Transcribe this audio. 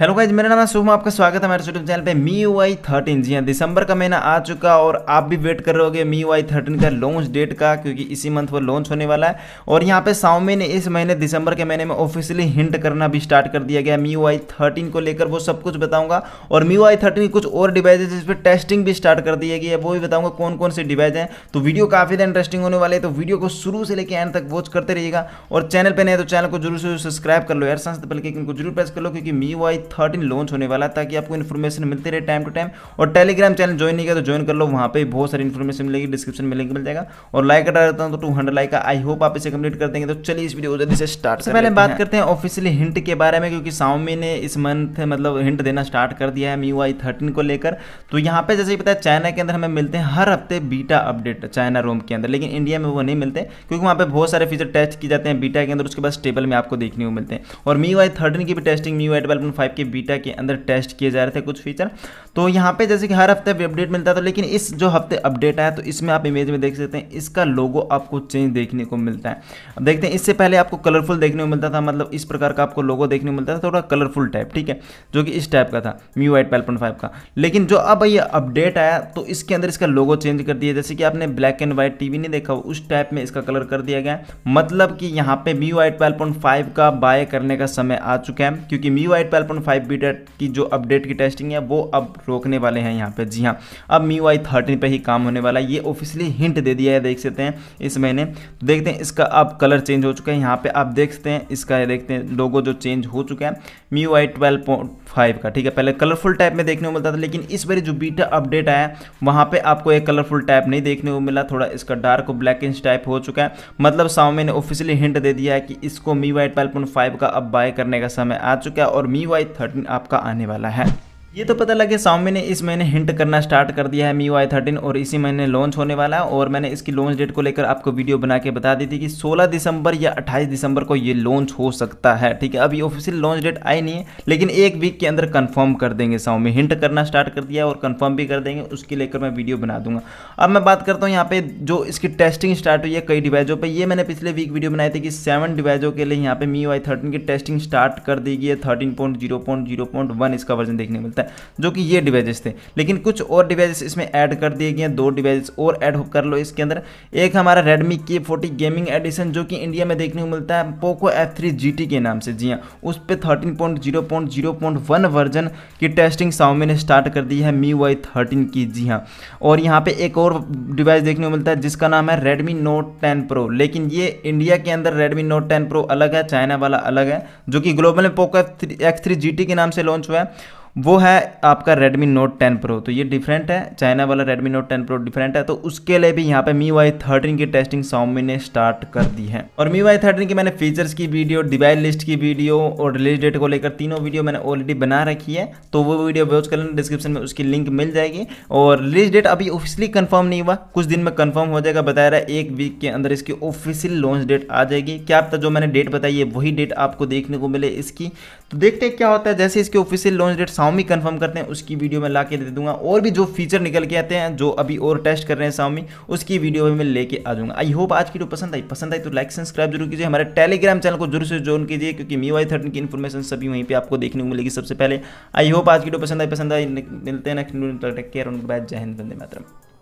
hello guys मेरा नाम है शुभम आपका स्वागत है हमारे यूट्यूब चैनल पे मी वाई थर्टीन जी हाँ दिसंबर का महीना आ चुका और आप भी वेट कर रहे होगे मी वाई थर्टीन का लॉन्च डेट का क्योंकि इसी मंथ वो लॉन्च होने वाला है और यहाँ पे साउमी ने इस महीने दिसंबर के महीने में ऑफिशियली हिंट करना भी स्टार्ट कर दिया गया मी वाई थर्टीन को लेकर वो सब कुछ बताऊँगा और मी वाई थर्टीन कुछ और डिवाइजेज जिस पर टेस्टिंग भी स्टार्ट कर दिया गया वो भी बताऊँगा कौन कौन से डिवाइज हैं तो वीडियो काफ़ी ज्यादा इंटरेस्टिंग होने वाले है तो वीडियो को शुरू से लेकर एंड तक वॉच करते रहिएगा और चैनल पर नहीं तो चैनल को जरूर से सब्सक्राइब कर लो यार संस्थ बल्कि को जरूर प्रेस कर लो क्योंकि मी वाई थर्टीन लॉन्च होने वाला ताकि आपको इन्फॉर्मेशन मिलती रहे टाइम टू टाइम और टेलीग्राम चैनल ज्वाइन नहीं किया तो ज्वाइन कर लो वहाँ पे बहुत सारी इन्फॉर्मेशन मिलेगी डिस्क्रिप्शन में लिंक मिल जाएगा और लाइक करा रहता हूँ तो टू लाइक का आई होप आप इसे कंप्लीट कर देंगे तो चलिए इस वीडियो जल्दी से स्टार्ट से पहले बात करते हैं ऑफिशियली हिंट के बारे में क्योंकि साउमी ने इस मंथ मतलब हिंट देना स्टार्ट कर दिया है मी आई थर्टीन को लेकर तो यहाँ पे जैसे ही पता है चाइना के अंदर हमें मिलते हैं हर हफ्ते बीटा अपडेट चाइना रोम के अंदर लेकिन इंडिया में वो नहीं मिलते क्योंकि वहाँ पे बहुत सारे फीचर टेस्ट किए जाते हैं बीटा के अंदर उसके बाद स्टेबल में आपको देखने को मिलते हैं और मी वाई थर्टीन की भी testing MIUI twelve five के बीटा के अंदर टेस्ट किए जा रहे थे कुछ फीचर तो यहाँ पे जैसे कि हर हफ्ते भी अपडेट मिलता था लेकिन इस जो हफ्ते अपडेट आया तो इसमें आप इमेज में देख सकते हैं इसका लोगो आपको चेंज देखने को मिलता है अब देखते हैं इससे पहले आपको कलरफुल देखने को मिलता था मतलब इस प्रकार का आपको लोगो देखने को मिलता था थोड़ा कलरफुल टाइप ठीक है जो कि इस टाइप का था म्यू वाइट ट्वेल्व का लेकिन जो अब ये अपडेट आया तो इसके अंदर इसका लोगो चेंज कर दिया जैसे कि आपने ब्लैक एंड व्हाइट टी नहीं देखा उस टाइप में इसका कलर कर दिया गया मतलब कि यहाँ पे म्यू वाइट ट्वेल्व का बाय करने का समय आ चुका है क्योंकि MIUI twelve five beta की जो अपडेट की टेस्टिंग है वो अब रोकने वाले हैं यहाँ पे जी हाँ अब मी वाई थर्टीन पर ही काम होने वाला है ये ऑफिशियली हिंट दे दिया है देख सकते हैं इस महीने तो देखते हैं इसका अब कलर चेंज हो चुका है यहाँ पे आप देख सकते हैं इसका देखते हैं लोगो जो चेंज हो चुका है मी वाई फाइव का ठीक है पहले कलरफुल टाइप में देखने को मिलता था लेकिन इस बार जो बीटा अपडेट आया वहाँ पर आपको एक कलरफुल टाइप नहीं देखने को मिला थोड़ा इसका डार्क और इंच टाइप हो चुका है मतलब सामने ने ऑफिशियली हिंट दे दिया है कि इसको मी वाई ट्वेल्व का अब बाय करने का समय आ चुका है और मी वाई थर्टीन आपका आने वाला है ये तो पता लगे साउमी ने इस महीने हिंट करना स्टार्ट कर दिया है मी वाई थर्टीन और इसी महीने लॉन्च होने वाला है और मैंने इसकी लॉन्च डेट को लेकर आपको वीडियो बना के बता दी थी कि 16 दिसंबर या 28 दिसंबर को ये लॉन्च हो सकता है ठीक है अभी ऑफिशियल लॉन्च डेट आई नहीं है लेकिन एक वीक के अंदर कन्फर्म कर देंगे साउमी हिंट करना स्टार्ट कर दिया और कन्फर्म भी कर देंगे उसके लेकर मैं वीडियो बना दूंगा अब मैं बात करता हूँ यहाँ पे जो इसकी टेस्टिंग स्टार्ट हुई है कई डिवाइजों पर ये मैंने पिछले वीक वीडियो बनाई थी कि सेवन डिवाइजों के लिए यहाँ पे मी वाई थर्टीन की टेस्टिंग स्टार्ट कर दी गई है थर्टीन इसका वर्जन देखने मिलता है था जो कि ये डिवाइजेस थे लेकिन कुछ और डिवाइजेस इसमें ऐड कर दिए गए हैं दो डिवाइजेस और ऐड कर लो इसके अंदर एक हमारा रेडमी के फोर्टी गेमिंग एडिशन जो कि इंडिया में देखने को मिलता है पोको एफ थ्री के नाम से जी हाँ उस पर thirteen point zero point zero point one version की टेस्टिंग साउमी ने स्टार्ट कर दी है मी वाई थर्टीन की जी हाँ और यहाँ पे एक और डिवाइस देखने को मिलता है जिसका नाम है रेडमी नोट टेन प्रो लेकिन ये इंडिया के अंदर रेडमी नोट टेन प्रो अलग है चाइना वाला अलग है जो कि ग्लोबल में Poco F three X three G के नाम से लॉन्च हुआ है वो है आपका Redmi Note 10 Pro तो ये डिफरेंट है चाइना वाला Redmi Note 10 Pro डिफरेंट है तो उसके लिए भी यहाँ पे मी वाई थर्टीन की टेस्टिंग सौमी ने स्टार्ट कर दी है और मी वाई थर्टीन की मैंने फीचर्स की वीडियो डिवाइस लिस्ट की वीडियो और रिलीज डेट को लेकर तीनों वीडियो मैंने ऑलरेडी बना रखी है तो वो वीडियो वॉच कर लेना डिस्क्रिप्शन में उसकी लिंक मिल जाएगी और रिलीज डेट अभी ऑफिसली कन्फर्म नहीं हुआ कुछ दिन में कन्फर्म हो जाएगा बताया रहा एक वीक के अंदर इसकी ऑफिसियल लॉन्च डेट आ जाएगी क्या आप जो मैंने डेट बताई है वही डेट आपको देखने को मिले इसकी तो देखते क्या होता है जैसे इसकी official launch date Xiaomi confirm करते हैं उसकी वीडियो में ला दे दूंगा और भी जो फीचर निकल के आते हैं जो अभी और टेस्ट कर रहे हैं साउमी उसकी वीडियो भी मैं लेके आ जाऊंगा आई होप आज की वीडियो पसंद आई पसंद आई तो लाइक सब्सक्राइब जरूर कीजिए हमारे टेलीग्राम चैनल को जरूर से ज्वाइन कीजिए क्योंकि मी वाई थर्टीन की इन्फॉर्मेशन सभी वहीं पर आपको देखने को मिलेगी सबसे पहले आई होप आज की वीडियो पसंद आई पसंद आई मिलते हैं नेक्स्ट टेक केयर उनके बाद जय हिंद वंदे मातरम